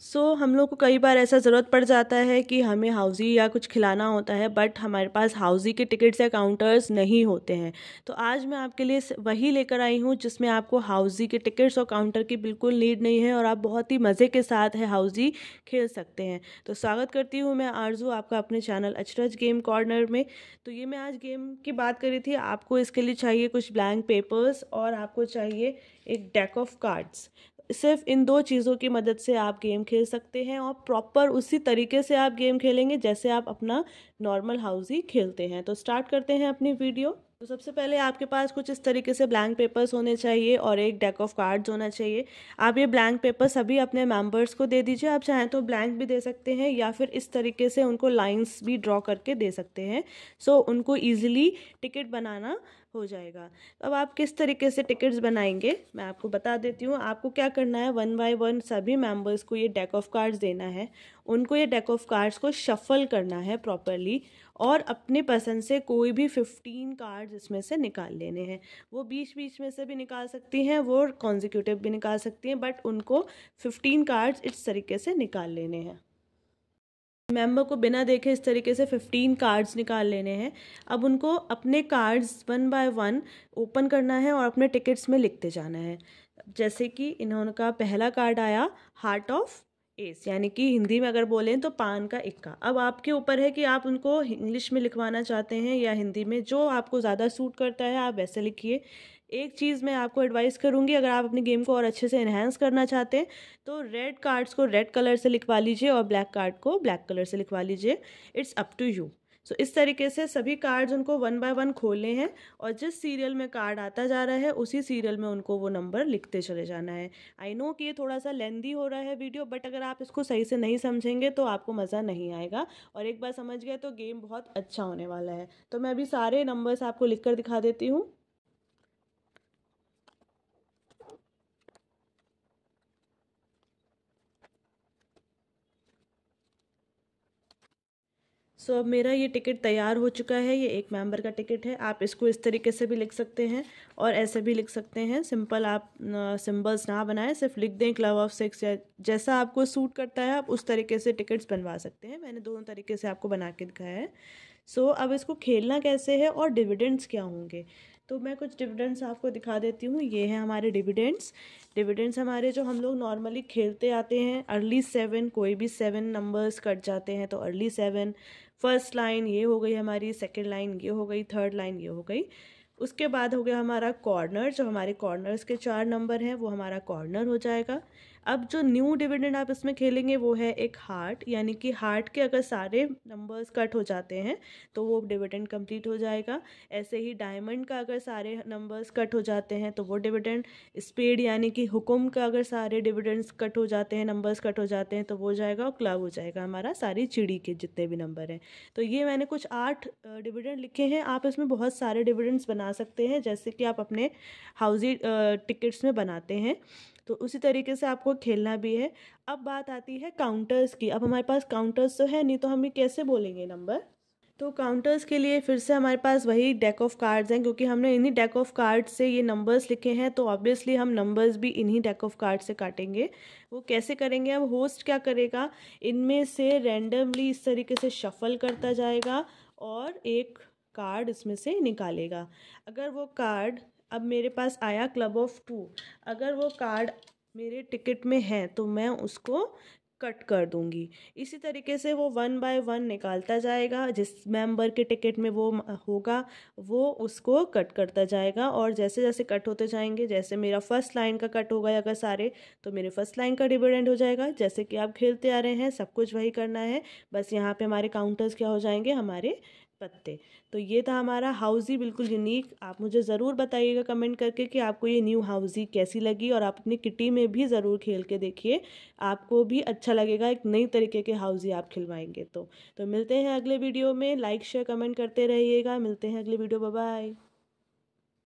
सो so, हम लोग को कई बार ऐसा ज़रूरत पड़ जाता है कि हमें हाउजी या कुछ खिलाना होता है बट हमारे पास हाउजी के टिकट्स या काउंटर्स नहीं होते हैं तो आज मैं आपके लिए वही लेकर आई हूँ जिसमें आपको हाउजी के टिकट्स और काउंटर की बिल्कुल नीड नहीं है और आप बहुत ही मज़े के साथ है हाउजी खेल सकते हैं तो स्वागत करती हूँ मैं आरजू आपका अपने चैनल अचरज गेम कॉर्नर में तो ये मैं आज गेम की बात करी थी आपको इसके लिए चाहिए कुछ ब्लैंक पेपर्स और आपको चाहिए एक डेक ऑफ कार्ड्स सिर्फ इन दो चीज़ों की मदद से आप गेम खेल सकते हैं और प्रॉपर उसी तरीके से आप गेम खेलेंगे जैसे आप अपना नॉर्मल हाउस ही खेलते हैं तो स्टार्ट करते हैं अपनी वीडियो तो सबसे पहले आपके पास कुछ इस तरीके से ब्लैंक पेपर्स होने चाहिए और एक डेक ऑफ कार्ड्स होना चाहिए आप ये ब्लैंक पेपर सभी अपने मेंबर्स को दे दीजिए आप चाहें तो ब्लैंक भी दे सकते हैं या फिर इस तरीके से उनको लाइंस भी ड्रॉ करके दे सकते हैं सो so, उनको ईजिली टिकट बनाना हो जाएगा अब आप किस तरीके से टिकट्स बनाएंगे मैं आपको बता देती हूँ आपको क्या करना है वन बाय वन सभी मेंबर्स को ये डेक ऑफ कार्ड्स देना है उनको ये डेक ऑफ कार्ड्स को शफल करना है प्रॉपरली और अपने पसंद से कोई भी फिफ्टीन कार्ड्स इसमें से निकाल लेने हैं वो बीच बीच में से भी निकाल सकती हैं वो कॉन्जिक्यूटिव भी निकाल सकती हैं बट उनको फिफ्टीन कार्ड्स इस तरीके से निकाल लेने हैं मेंबर को बिना देखे इस तरीके से फिफ्टीन कार्ड्स निकाल लेने हैं अब उनको अपने cards one by one open करना है और अपने टिकट्स में लिखते जाना है जैसे कि इन्होंने का पहला कार्ड आया हार्ट ऑफ एस यानी कि हिंदी में अगर बोलें तो पान का इक्का अब आपके ऊपर है कि आप उनको इंग्लिश में लिखवाना चाहते हैं या हिंदी में जो आपको ज़्यादा सूट करता है आप वैसे लिखिए एक चीज़ मैं आपको एडवाइस करूँगी अगर आप अपने गेम को और अच्छे से इन्हेंस करना चाहते हैं तो रेड कार्ड्स को रेड कलर से लिखवा लीजिए और ब्लैक कार्ड को ब्लैक कलर से लिखवा लीजिए it's up to you so so, इस तरीके से सभी कार्ड्स उनको वन बाय वन खोलने हैं और जिस सीरियल में कार्ड आता जा रहा है उसी सीरियल में उनको वो नंबर लिखते चले जाना है आई नो कि ये थोड़ा सा लेंदी हो रहा है वीडियो बट अगर आप इसको सही से नहीं समझेंगे तो आपको मज़ा नहीं आएगा और एक बार समझ गए तो गेम बहुत अच्छा होने वाला है तो मैं अभी सारे नंबर्स आपको लिख कर दिखा देती हूँ सो अब मेरा ये टिकट तैयार हो चुका है ये एक मेंबर का टिकट है आप इसको इस तरीके से भी लिख सकते हैं और ऐसे भी लिख सकते हैं सिंपल आप सिंबल्स ना बनाएं सिर्फ लिख दें क्लब ऑफ सिक्स या जैसा आपको सूट करता है आप उस तरीके से टिकट्स बनवा सकते हैं मैंने दोनों तरीके से आपको बना के दिखाया है सो so, अब इसको खेलना कैसे है और डिविडेंड्स क्या होंगे तो मैं कुछ डिविडेंड्स आपको दिखा देती हूँ ये है हमारे डिविडेंड्स डिविडेंड्स हमारे जो हम लोग नॉर्मली खेलते आते हैं अर्ली सेवन कोई भी सेवन नंबर्स कट जाते हैं तो अर्ली सेवन फर्स्ट लाइन ये हो गई हमारी सेकेंड लाइन ये हो गई थर्ड लाइन ये हो गई उसके बाद हो गया हमारा कॉर्नर जो हमारे कॉर्नर्स के चार नंबर हैं वो हमारा कॉर्नर हो जाएगा अब जो न्यू डिविडेंड आप इसमें खेलेंगे वो है एक हार्ट यानी कि हार्ट के अगर सारे नंबर्स कट हो जाते हैं तो वो डिविडेंड कंप्लीट हो जाएगा ऐसे ही डायमंड का अगर सारे नंबर्स कट हो जाते हैं तो वो डिविडेंड स्पेड यानी कि हुकुम का अगर सारे डिविडेंड्स कट हो जाते हैं नंबर्स कट हो जाते हैं तो वो जाएगा और क्लब हो जाएगा हमारा सारी चिड़ी के जितने भी नंबर हैं तो ये मैंने कुछ आठ डिविडेंड लिखे हैं आप इसमें बहुत सारे डिविडेंड्स बना सकते हैं जैसे कि आप अपने हाउसी टिकट्स में बनाते हैं तो उसी तरीके से आपको खेलना भी है अब बात आती है काउंटर्स की अब हमारे पास काउंटर्स तो है नहीं तो हम कैसे बोलेंगे नंबर तो काउंटर्स के लिए फिर से हमारे पास वही डेक ऑफ कार्ड्स हैं क्योंकि हमने इन्हीं डेक ऑफ कार्ड्स से ये नंबर्स लिखे हैं तो ऑब्वियसली हम नंबर्स भी इन्हीं डेक ऑफ कार्ड से काटेंगे वो कैसे करेंगे अब होस्ट क्या करेगा इनमें से रैंडमली इस तरीके से शफल करता जाएगा और एक कार्ड इसमें से निकालेगा अगर वो कार्ड अब मेरे पास आया क्लब ऑफ टू अगर वो कार्ड मेरे टिकट में है तो मैं उसको कट कर दूंगी इसी तरीके से वो वन बाय वन निकालता जाएगा जिस मेंबर के टिकट में वो होगा वो उसको कट करता जाएगा और जैसे जैसे कट होते जाएंगे जैसे मेरा फर्स्ट लाइन का कट होगा अगर सारे तो मेरे फर्स्ट लाइन का डिविडेंड हो जाएगा जैसे कि आप खेलते आ रहे हैं सब कुछ वही करना है बस यहाँ पे हमारे काउंटर्स क्या हो जाएंगे हमारे पत्ते तो ये था हमारा हाउजी बिल्कुल यूनिक आप मुझे ज़रूर बताइएगा कमेंट करके कि आपको ये न्यू हाउजी कैसी लगी और आप अपनी किटी में भी ज़रूर खेल के देखिए आपको भी अच्छा लगेगा एक नई तरीके के हाउजी आप खिलवाएंगे तो तो मिलते हैं अगले वीडियो में लाइक शेयर कमेंट करते रहिएगा मिलते हैं अगले वीडियो बाय